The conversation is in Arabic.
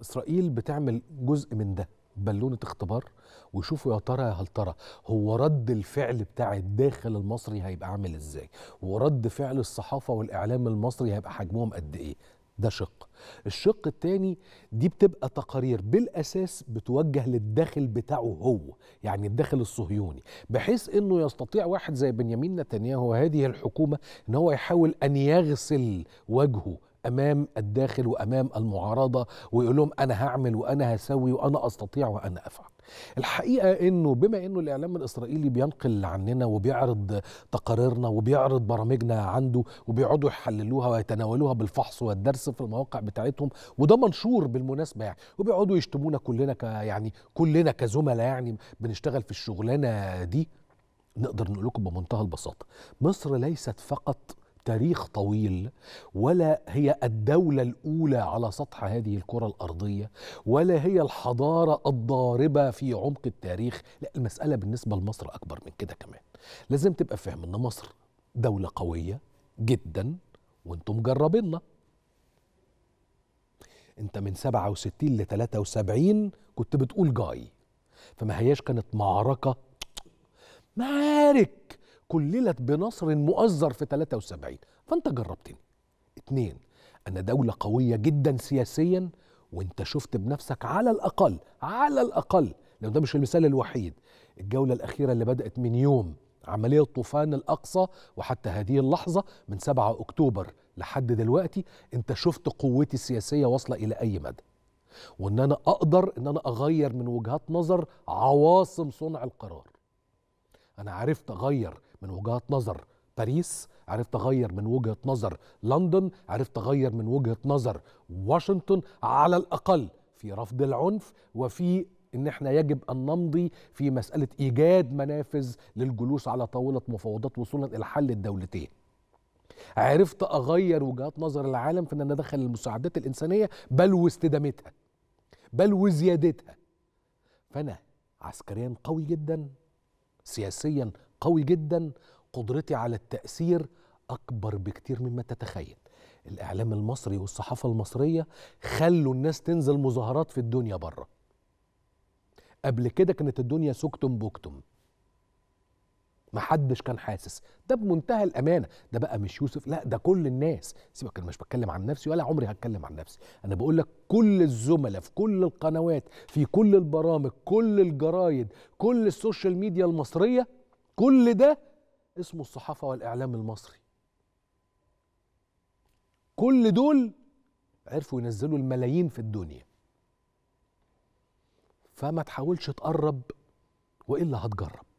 اسرائيل بتعمل جزء من ده بالونه اختبار ويشوفوا يا ترى يا هل ترى هو رد الفعل بتاع الداخل المصري هيبقى عامل ازاي ورد فعل الصحافه والاعلام المصري هيبقى حجمهم قد ايه ده شق الشق الثاني دي بتبقى تقارير بالاساس بتوجه للداخل بتاعه هو يعني الداخل الصهيوني بحيث انه يستطيع واحد زي بنيامين نتنياهو وهذه الحكومه ان هو يحاول ان يغسل وجهه امام الداخل وامام المعارضه ويقول لهم انا هعمل وانا هسوي وانا استطيع وانا افعل الحقيقه انه بما انه الاعلام الاسرائيلي بينقل عننا وبيعرض تقاريرنا وبيعرض برامجنا عنده وبيقعدوا يحللوها ويتناولوها بالفحص والدرس في المواقع بتاعتهم وده منشور بالمناسبه يعني وبيقعدوا يشتمونا كلنا ك يعني كلنا كزملاء يعني بنشتغل في الشغلانه دي نقدر نقول لكم بمنتهى البساطه مصر ليست فقط تاريخ طويل ولا هي الدولة الأولى على سطح هذه الكرة الأرضية ولا هي الحضارة الضاربة في عمق التاريخ لا المسألة بالنسبة لمصر أكبر من كده كمان لازم تبقى فاهم أن مصر دولة قوية جدا وانتم مجربيننا انت من 67 ل 73 كنت بتقول جاي فما هياش كانت معركة معارك كللت بنصر مؤزر في 73 فأنت جربتني اتنين انا دولة قوية جدا سياسيا وانت شفت بنفسك على الأقل على الأقل لو ده مش المثال الوحيد الجولة الأخيرة اللي بدأت من يوم عملية طوفان الأقصى وحتى هذه اللحظة من 7 أكتوبر لحد دلوقتي انت شفت قوتي السياسية واصلة إلى أي مدى وان انا اقدر ان انا اغير من وجهات نظر عواصم صنع القرار انا عرفت اغير من وجهات نظر باريس عرفت اغير من وجهه نظر لندن عرفت اغير من وجهه نظر واشنطن على الاقل في رفض العنف وفي ان احنا يجب ان نمضي في مساله ايجاد منافذ للجلوس على طاوله مفاوضات وصولا الى حل الدولتين عرفت اغير وجهات نظر العالم في ان انا ادخل المساعدات الانسانيه بل واستدامتها بل وزيادتها فانا عسكريا قوي جدا سياسيا قوي جدا قدرتي على التأثير أكبر بكتير مما تتخيل الإعلام المصري والصحافة المصرية خلوا الناس تنزل مظاهرات في الدنيا بره قبل كده كانت الدنيا سكتم بكتم محدش كان حاسس ده بمنتهى الامانه ده بقى مش يوسف لا ده كل الناس سيبك انا مش بتكلم عن نفسي ولا عمري هتكلم عن نفسي انا بقول لك كل الزملاء في كل القنوات في كل البرامج كل الجرايد كل السوشيال ميديا المصريه كل ده اسمه الصحافه والاعلام المصري كل دول عرفوا ينزلوا الملايين في الدنيا فما تحاولش تقرب والا هتجرب